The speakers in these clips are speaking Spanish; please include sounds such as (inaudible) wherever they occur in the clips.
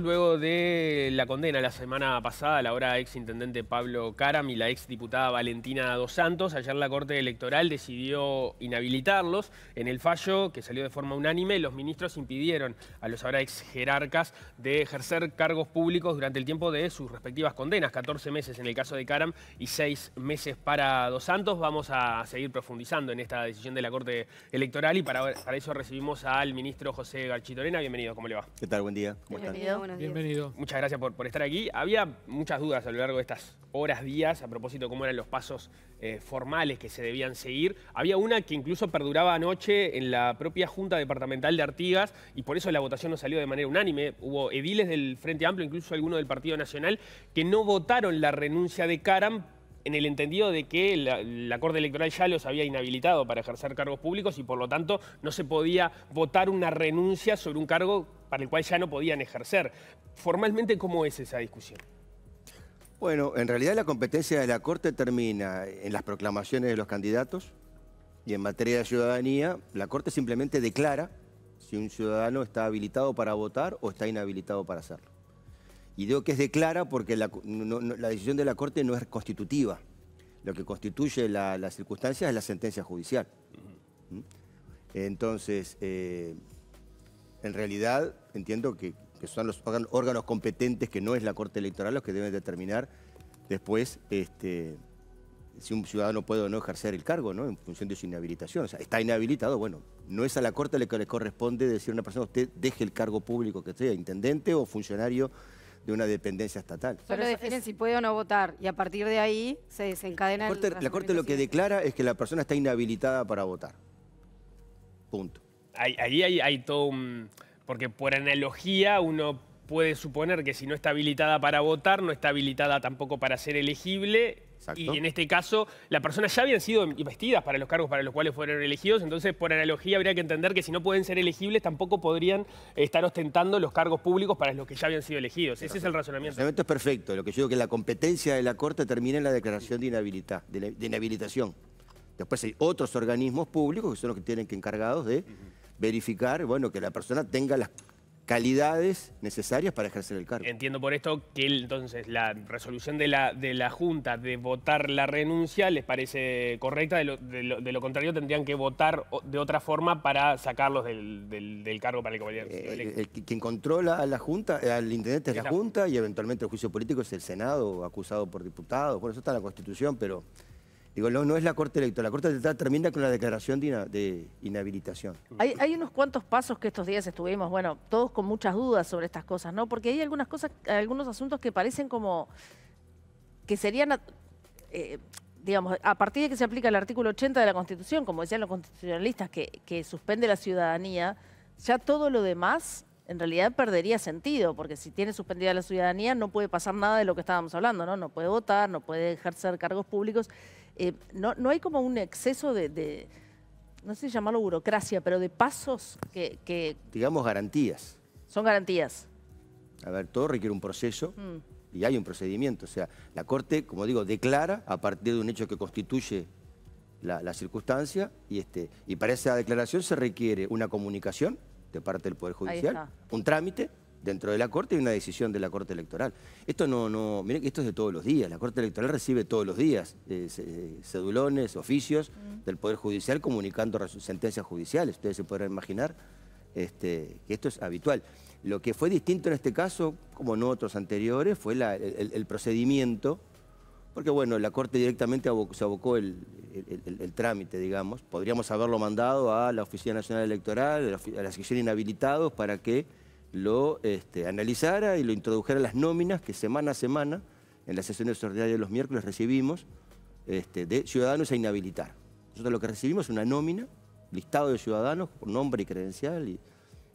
luego de la condena la semana pasada la hora ex intendente Pablo Caram y la exdiputada Valentina Dos Santos. Ayer la Corte Electoral decidió inhabilitarlos. En el fallo, que salió de forma unánime, los ministros impidieron a los ahora ex jerarcas de ejercer cargos públicos durante el tiempo de sus respectivas condenas. 14 meses en el caso de Caram y 6 meses para Dos Santos. Vamos a seguir profundizando en esta decisión de la Corte Electoral y para, eso recibimos al ministro José Garchitorena. Bienvenido, ¿cómo le va? ¿Qué tal? Buen día. ¿Cómo Bienvenido buenos Bienvenido. Muchas gracias por, por, estar aquí. Había muchas dudas a lo largo de estas horas, días, a propósito de cómo eran los pasos eh, formales que se debían seguir. Había una que incluso perduraba anoche en la propia Junta Departamental de Artigas y por eso la votación no salió de manera unánime. Hubo ediles del Frente Amplio, incluso algunos del Partido Nacional, que no votaron la renuncia de Karam en el entendido de que la, Corte Electoral ya los había inhabilitado para ejercer cargos públicos y por lo tanto no se podía votar una renuncia sobre un cargo para el cual ya no podían ejercer. Formalmente, ¿cómo es esa discusión? Bueno, en realidad la competencia de la Corte termina en las proclamaciones de los candidatos y en materia de ciudadanía, la Corte simplemente declara si un ciudadano está habilitado para votar o está inhabilitado para hacerlo. Y digo que es de clara porque la, decisión de la Corte no es constitutiva. Lo que constituye la, circunstancias circunstancia es la sentencia judicial. ¿Mm? Entonces, eh, en realidad entiendo que, son los órganos competentes, que no es la Corte Electoral, los que deben determinar después este, si un ciudadano puede o no ejercer el cargo, ¿no? En función de su inhabilitación. O sea, está inhabilitado, bueno, no es a la Corte le que le corresponde decir a una persona, usted deje el cargo público que sea, intendente o funcionario de una dependencia estatal. Solo definen si puede o no votar y a partir de ahí se desencadena... La el la corte lo que declara es que la persona está inhabilitada para votar. Punto. Ahí hay, todo un... Porque por analogía uno puede suponer que si no está habilitada para votar, no está habilitada tampoco para ser elegible. Y en este caso, las personas ya habían sido investidas para los cargos para los cuales fueron elegidos, entonces por analogía habría que entender que si no pueden ser elegibles, tampoco podrían estar ostentando los cargos públicos para los que ya habían sido elegidos. Ese es el razonamiento. El razonamiento es perfecto. Lo que yo digo es que la competencia de la Corte termina en la declaración de, de, inhabilitación. Después hay otros organismos públicos que son los que tienen que encargados de verificar, bueno, que la persona tenga las calidades necesarias para ejercer el cargo. Entiendo por esto que entonces la resolución de la, de la Junta de votar la renuncia les parece correcta, de lo, contrario tendrían que votar de otra forma para sacarlos del, cargo para el eh, que eh, el, Quien controla a la Junta, al intendente es, la, Junta y eventualmente el juicio político es el Senado acusado por diputados, bueno, eso está en la Constitución, pero... Digo, no, es la Corte Electoral, la Corte Electoral termina con la declaración de, inhabilitación. Hay, unos cuantos pasos que estos días estuvimos, bueno, todos con muchas dudas sobre estas cosas, ¿no? Porque hay algunas cosas, algunos asuntos que parecen como que serían, eh, digamos, a partir de que se aplica el artículo 80 de la Constitución, como decían los constitucionalistas, que, que suspende la ciudadanía, ya todo lo demás en realidad perdería sentido, porque si tiene suspendida la ciudadanía no puede pasar nada de lo que estábamos hablando, ¿no? No puede votar, no puede ejercer cargos públicos. Eh, no, hay como un exceso de, no sé llamarlo burocracia, pero de pasos que, Digamos garantías. Son garantías. A ver, todo requiere un proceso. Mm. y hay un procedimiento. O sea, la Corte, como digo, declara a partir de un hecho que constituye la, la, circunstancia y, este, y para esa declaración se requiere una comunicación de parte del Poder Judicial, un trámite dentro de la Corte y una decisión de la Corte Electoral. Esto no, no, miren que esto es de todos los días. La Corte Electoral recibe todos los días eh, cedulones, oficios mm. del Poder Judicial comunicando sentencias judiciales. Ustedes se podrán imaginar este, que esto es habitual. Lo que fue distinto en este caso, como en otros anteriores, fue el, procedimiento, porque bueno, la Corte directamente se abocó el, trámite, digamos. Podríamos haberlo mandado a la Oficina Nacional Electoral, a la, a la inhabilitados, para que lo este, analizara y lo introdujera las nóminas que semana a semana, en la sesión extraordinaria de los miércoles, recibimos este, de ciudadanos a inhabilitar. Nosotros lo que recibimos es una nómina, listado de ciudadanos por nombre y credencial, y,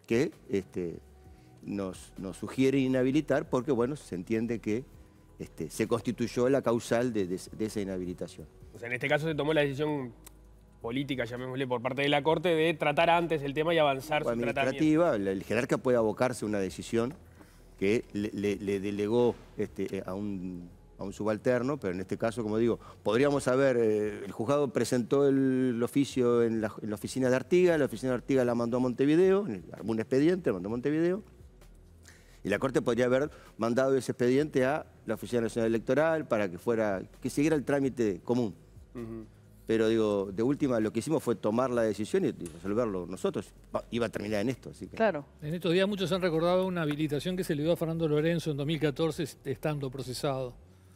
que este, nos, nos, sugiere inhabilitar porque, bueno, se entiende que se constituyó la causal de, esa inhabilitación. O en este caso se tomó la decisión política, llamémosle, por parte de la Corte, de tratar antes el tema y avanzar su administrativa, El jerarca puede abocarse a una decisión que le, delegó este, eh, a, un, subalterno, pero en este caso, como digo, podríamos haber, eh, el juzgado presentó el, oficio en la, oficina de Artiga, la oficina de Artiga la mandó a Montevideo, armó un expediente, la mandó a Montevideo, y la Corte podría haber mandado ese expediente a la Oficina Nacional Electoral para que fuera que siguiera el trámite común pero digo, de última lo que hicimos fue tomar la decisión y, resolverlo nosotros. Iba a terminar en esto, así que... Claro. En estos días muchos han recordado una habilitación que se le dio a Fernando Lorenzo en 2014 estando procesado.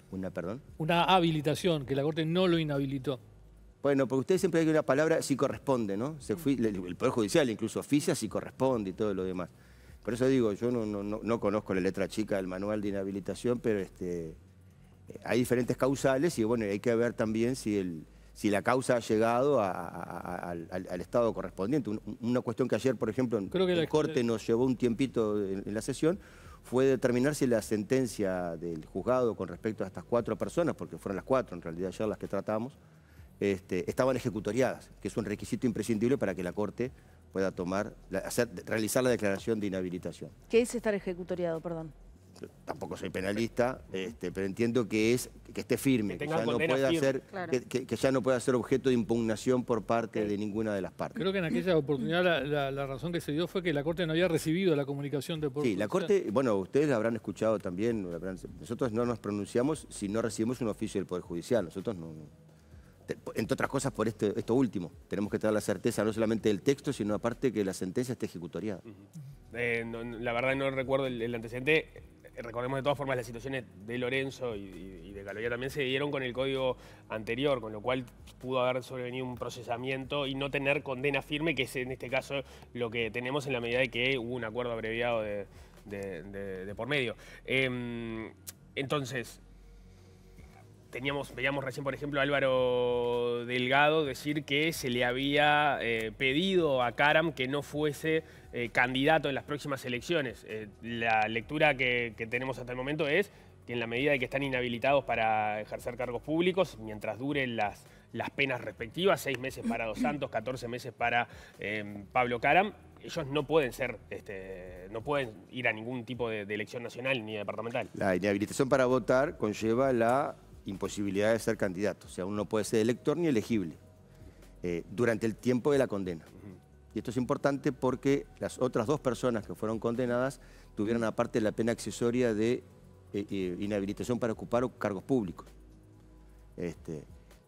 ¿Una, perdón? Una habilitación, que la Corte no lo inhabilitó. Bueno, porque ustedes siempre hay una palabra si corresponde, ¿no? el Poder Judicial incluso oficia si corresponde y todo lo demás. Por eso digo, yo no, no, conozco la letra chica del manual de inhabilitación, pero este, eh, hay diferentes causales y bueno, hay que ver también si el, si la causa ha llegado al, estado correspondiente. una cuestión que ayer, por ejemplo, en el la... corte nos llevó un tiempito en, la sesión fue determinar si la sentencia del juzgado con respecto a estas cuatro personas, porque fueron las cuatro en realidad ayer las que tratamos, este, estaban ejecutoriadas, que es un requisito imprescindible para que la Corte pueda tomar, realizar la declaración de inhabilitación. ¿Qué es estar ejecutoriado, perdón? tampoco soy penalista, este, pero entiendo que es que esté firme, que, ya, no pueda Ser, que, ya no pueda ser objeto de impugnación por parte de ninguna de las partes. Creo que en aquella oportunidad la, razón que se dio fue que la Corte no había recibido la comunicación de por Sí, la Corte, bueno, ustedes la habrán escuchado también, nosotros no nos pronunciamos si no recibimos un oficio del Poder Judicial, nosotros no, entre otras cosas por esto, esto último. Tenemos que tener la certeza no solamente del texto, sino aparte que la sentencia esté ejecutoriada. Eh, la verdad no recuerdo el, antecedente recordemos de todas formas las situaciones de Lorenzo y, de ya también se dieron con el código anterior, con lo cual pudo haber sobrevenido un procesamiento y no tener condena firme, que es en este caso lo que tenemos en la medida de que hubo un acuerdo abreviado de, por medio. Em, entonces, teníamos, veíamos recién, por ejemplo, a Álvaro Delgado decir que se le había eh, pedido a Karam que no fuese eh, candidato en las próximas elecciones. Eh, la lectura que, tenemos hasta el momento es que en la medida de que están inhabilitados para ejercer cargos públicos, mientras duren las, penas respectivas, seis meses para Dos Santos, 14 meses para em, Pablo Caram, ellos no pueden ser, este, no pueden ir a ningún tipo de, elección nacional ni departamental. La inhabilitación para votar conlleva la imposibilidad de ser candidato, o sea, uno no puede ser elector ni elegible eh, durante el tiempo de la condena. Y esto es importante porque las otras dos personas que fueron condenadas tuvieron aparte la pena accesoria de eh, eh, inhabilitación para ocupar cargos públicos. Este,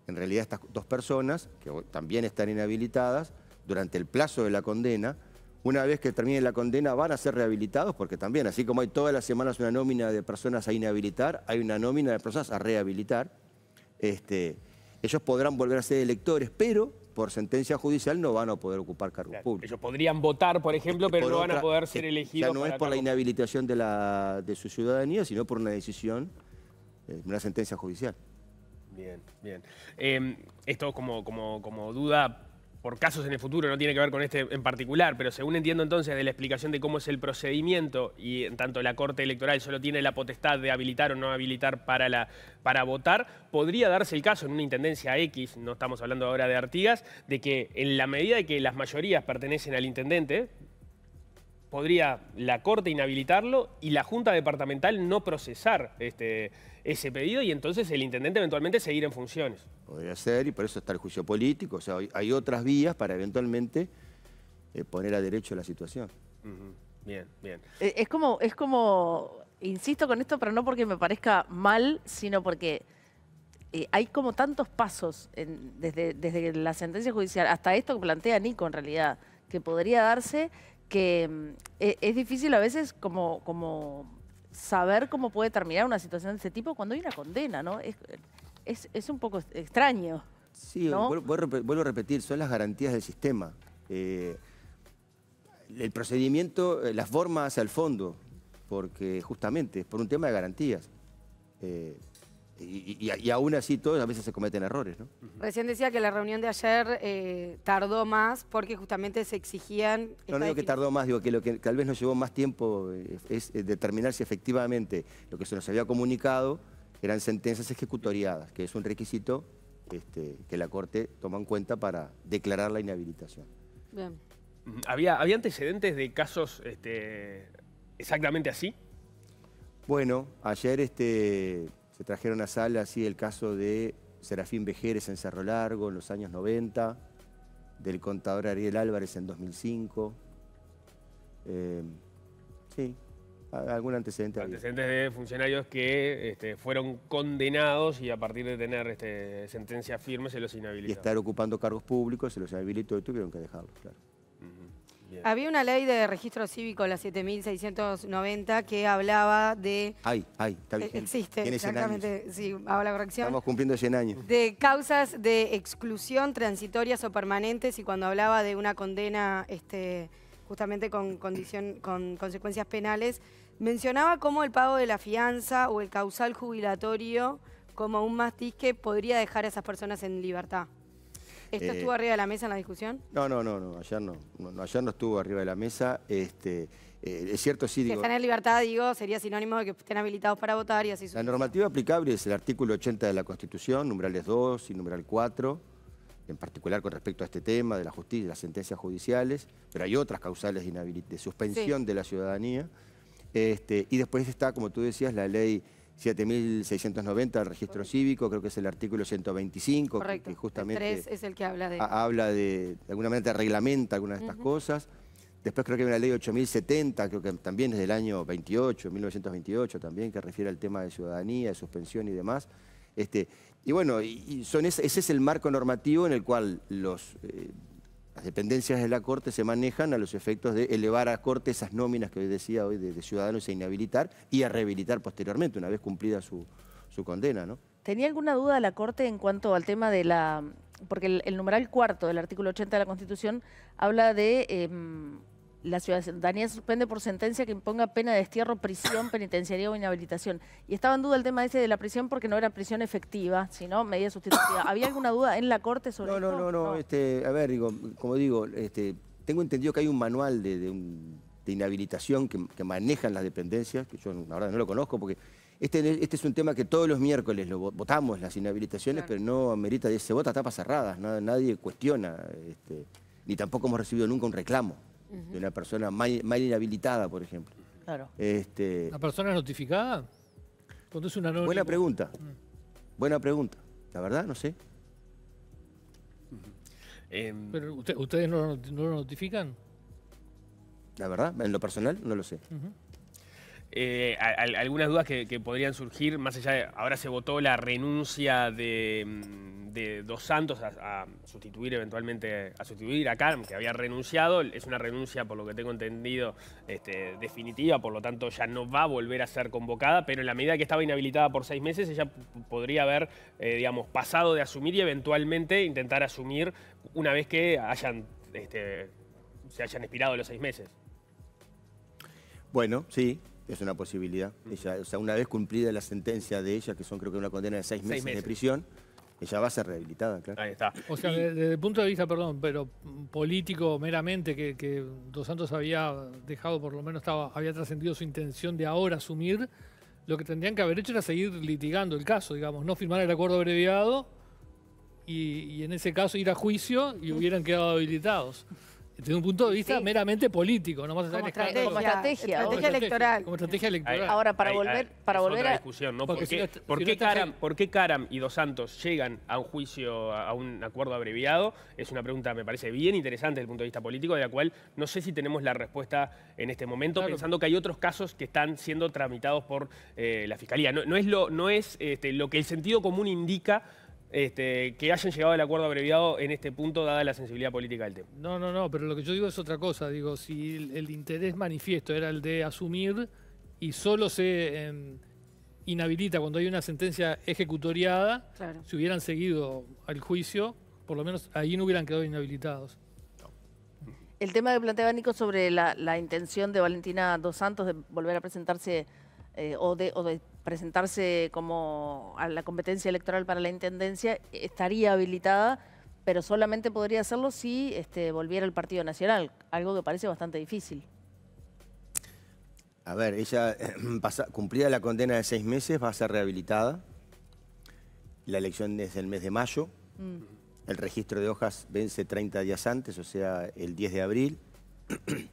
en realidad estas dos personas, que también están inhabilitadas, durante el plazo de la condena, una vez que termine la condena van a ser rehabilitados, porque también, así como hay todas las semanas una nómina de personas a inhabilitar, hay una nómina de personas a rehabilitar. Este, ellos podrán volver a ser electores, pero por sentencia judicial no van a poder ocupar cargos públicos. Ellos podrían votar, por ejemplo, pero no van a poder ser elegidos. Ya no es por la inhabilitación de, la, de su ciudadanía, sino por una decisión, eh, una sentencia judicial. Bien, bien. Em, esto como, como, como duda por casos en el futuro, no tiene que ver con este en particular, pero según entiendo entonces de la explicación de cómo es el procedimiento y en tanto la Corte Electoral solo tiene la potestad de habilitar o no habilitar para, para votar, podría darse el caso en una Intendencia X, no estamos hablando ahora de Artigas, de que en la medida de que las mayorías pertenecen al Intendente, podría la Corte inhabilitarlo y la Junta Departamental no procesar este, ese pedido y entonces el Intendente eventualmente seguir en funciones podría ser, y por eso está el juicio político. O sea, hay otras vías para eventualmente eh, poner a derecho la situación. Bien, bien. Eh, es como, es como, insisto con esto, pero no porque me parezca mal, sino porque eh, hay como tantos pasos desde, desde la sentencia judicial hasta esto que plantea Nico en realidad, que podría darse, que mm, e, es difícil a veces como, como saber cómo puede terminar una situación de ese tipo cuando hay una condena, ¿no? Es, es, un poco extraño. Sí, vuelvo a repetir, son las garantías del sistema. Eh, el procedimiento, eh, las formas hacia el fondo, porque justamente es por un tema de garantías. Eh, y, aún así todos a veces se cometen errores, Recién decía que la reunión de ayer tardó más porque justamente se exigían... No, no digo que tardó más, digo que lo que tal vez nos llevó más tiempo es determinar si efectivamente lo que se nos había comunicado eran sentencias ejecutoriadas, que es un requisito este, que la Corte toma en cuenta para declarar la inhabilitación. ¿Había, ¿había antecedentes de casos este, exactamente así? Bueno, ayer este, se trajeron a sala así el caso de Serafín Vejeres en Cerro Largo en los años 90, del contador Ariel Álvarez en 2005. Eh, sí, algún antecedente. Antecedentes de funcionarios que este, fueron condenados y a partir de tener este, sentencia firme se los inhabilitó. Y estar ocupando cargos públicos se los inhabilitó y tuvieron que dejarlos, claro. Había una ley de registro cívico, la 7690, que hablaba de... Ay, ay, está bien. Existe, exactamente, sí, hago la corrección. Estamos cumpliendo 100 años. De causas de exclusión transitorias o permanentes y cuando hablaba de una condena este, justamente con, condición, con consecuencias penales, Mencionaba cómo el pago de la fianza o el causal jubilatorio como un mastisque podría dejar a esas personas en libertad. ¿Esto eh, estuvo arriba de la mesa en la discusión? No, no, no, no ayer no, no ayer no estuvo arriba de la mesa. Este, eh, es cierto, sí, digo... Que están en libertad, digo, sería sinónimo de que estén habilitados para votar y así La normativa aplicable es el artículo 80 de la Constitución, numerales 2 y numeral 4, en particular con respecto a este tema de la justicia y las sentencias judiciales, pero hay otras causales de, suspensión de la ciudadanía. Este, y después está, como tú decías, la ley 7.690 del registro cívico, creo que es el artículo 125, que justamente... es el que habla de... habla de, alguna manera, reglamenta algunas de estas cosas. Después creo que hay una ley 8.070, creo que también es del año 28, 1928 también, que refiere al tema de ciudadanía, de suspensión y demás. Este, y bueno, ese es el marco normativo en el cual los... Eh, las dependencias de la Corte se manejan a los efectos de elevar a Corte esas nóminas que hoy decía hoy de, ciudadanos a e inhabilitar y a rehabilitar posteriormente, una vez cumplida su, su condena. ¿no? ¿Tenía alguna duda la Corte en cuanto al tema de la... porque el, numeral cuarto del artículo 80 de la Constitución habla de... Em, la ciudadanía suspende por sentencia que imponga pena de destierro, prisión, penitenciaría o inhabilitación. Y estaba en duda el tema ese de la prisión porque no era prisión efectiva, sino medida sustitutiva. ¿Había alguna duda en la Corte sobre no, No, no, no. Este, a ver, digo, como digo, este, tengo entendido que hay un manual de, inhabilitación que, manejan las dependencias, que yo la verdad no lo conozco porque... Este, este es un tema que todos los miércoles lo votamos, las inhabilitaciones, pero no amerita, se vota a tapas cerradas, nadie cuestiona, este, ni tampoco hemos recibido nunca un reclamo de una persona mal, inhabilitada, por ejemplo. Claro. Este, ¿La persona notificada? ¿Cuándo es una Buena pregunta. Mm. Buena pregunta. La verdad, no sé. Em, ¿Pero ustedes no, lo notifican? La verdad, en lo personal, no lo sé. Eh, algunas dudas que, podrían surgir, más allá ahora se votó la renuncia de, mm, Dos Santos a, sustituir eventualmente, a sustituir a Carm, que había renunciado, es una renuncia por lo que tengo entendido este, definitiva, por lo tanto ya no va a volver a ser convocada, pero en la medida que estaba inhabilitada por seis meses, ella podría haber, eh, digamos, pasado de asumir y eventualmente intentar asumir una vez que hayan, este, se hayan expirado los seis meses. Bueno, sí, es una posibilidad. Ella, o sea, una vez cumplida la sentencia de ella, que son creo que una condena de seis meses, de prisión, ella va a ser rehabilitada, claro. Ahí está. O sea, desde el punto de vista, perdón, pero político meramente, que, Dos Santos había dejado, por lo menos estaba, había trascendido su intención de ahora asumir, lo que tendrían que haber hecho era seguir litigando el caso, digamos, no firmar el acuerdo abreviado y, y en ese caso ir a juicio y hubieran quedado habilitados desde un punto de vista meramente político, no más estrategia, estrategia, electoral. Como estrategia electoral. Ahora, para volver, para volver a... discusión, ¿no? Porque ¿Por, qué, si y Dos Santos llegan a un juicio, a un acuerdo abreviado? Es una pregunta, me parece, bien interesante desde el punto de vista político, de la cual no sé si tenemos la respuesta en este momento, pensando que hay otros casos que están siendo tramitados por eh, la Fiscalía. No, es, lo, no es este, lo que el sentido común indica este, que hayan llegado al acuerdo abreviado en este punto, dada la sensibilidad política del tema. No, no, no, pero lo que yo digo es otra cosa. Digo, si el, interés manifiesto era el de asumir y solo se em, inhabilita cuando hay una sentencia ejecutoriada, si hubieran seguido al juicio, por lo menos ahí no hubieran quedado inhabilitados. El tema que planteaba Nico sobre la, intención de Valentina Dos Santos de volver a presentarse eh, o de presentarse como a la competencia electoral para la Intendencia, estaría habilitada, pero solamente podría hacerlo si este, volviera al Partido Nacional, algo que parece bastante difícil. A ver, ella (clears throat) cumplida la condena de seis meses, va a ser rehabilitada. La elección es el mes de mayo. Mm. El registro de hojas vence 30 días antes, o sea, el 10 de abril. (clears throat)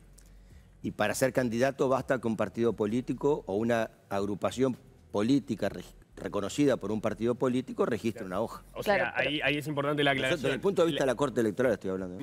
y para ser candidato basta con partido político o una agrupación política reconocida por un partido político registra una hoja. O sea, ahí, es importante la aclaración. Desde el punto de vista de la Corte Electoral estoy hablando.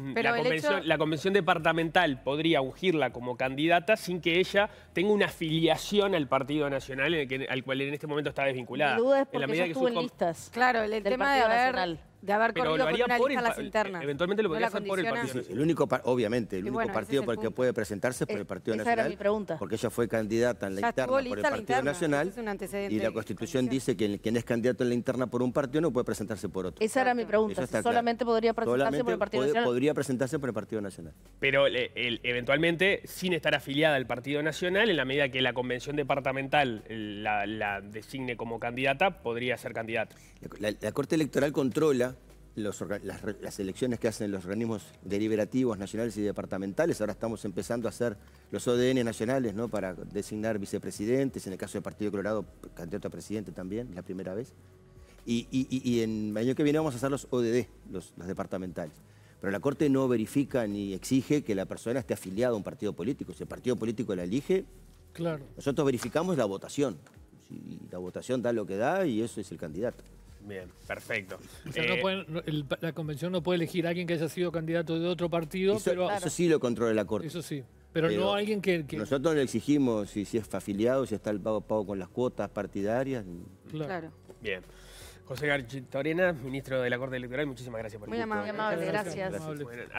la, convención, departamental podría ungirla como candidata sin que ella tenga una afiliación al Partido Nacional al cual en este momento está desvinculada. Mi duda es porque Claro, el, tema de haber Nacional. De haber corrido una lista en las internas. Eventualmente lo podría hacer por el Partido nacional? único, obviamente, el único partido por el que puede presentarse es por el Partido esa Nacional. Era mi pregunta. Porque ella fue candidata en la interna por el Partido Nacional. y la Constitución dice que quien es candidato en la interna por un partido no puede presentarse por otro. Esa era mi pregunta. solamente podría presentarse por el Partido Nacional. Podría presentarse por el Partido Nacional. Pero eventualmente, sin estar afiliada al Partido Nacional, en la medida que la convención departamental la, designe como candidata, podría ser candidata. la Corte Electoral controla las, elecciones que hacen los organismos deliberativos nacionales y departamentales. Ahora estamos empezando a hacer los ODN nacionales ¿no? para designar vicepresidentes, en el caso del Partido Colorado, candidato a presidente también, la primera vez. Y, en el año que viene vamos a hacer los ODD, los, departamentales. Pero la Corte no verifica ni exige que la persona esté afiliada a un partido político. Si el partido político la elige, claro. nosotros verificamos la votación. Y la votación da lo que da y eso es el candidato. Bien, perfecto. Eh, la convención no puede elegir a alguien que haya sido candidato de otro partido, eso, pero... sí lo controla la Corte. Eso sí. Pero, no alguien que, Nosotros le exigimos si, es afiliado, si está el pago, pago con las cuotas partidarias. Claro. Bien. José Torena, ministro de la Corte Electoral, muchísimas gracias por Muy amable, gracias.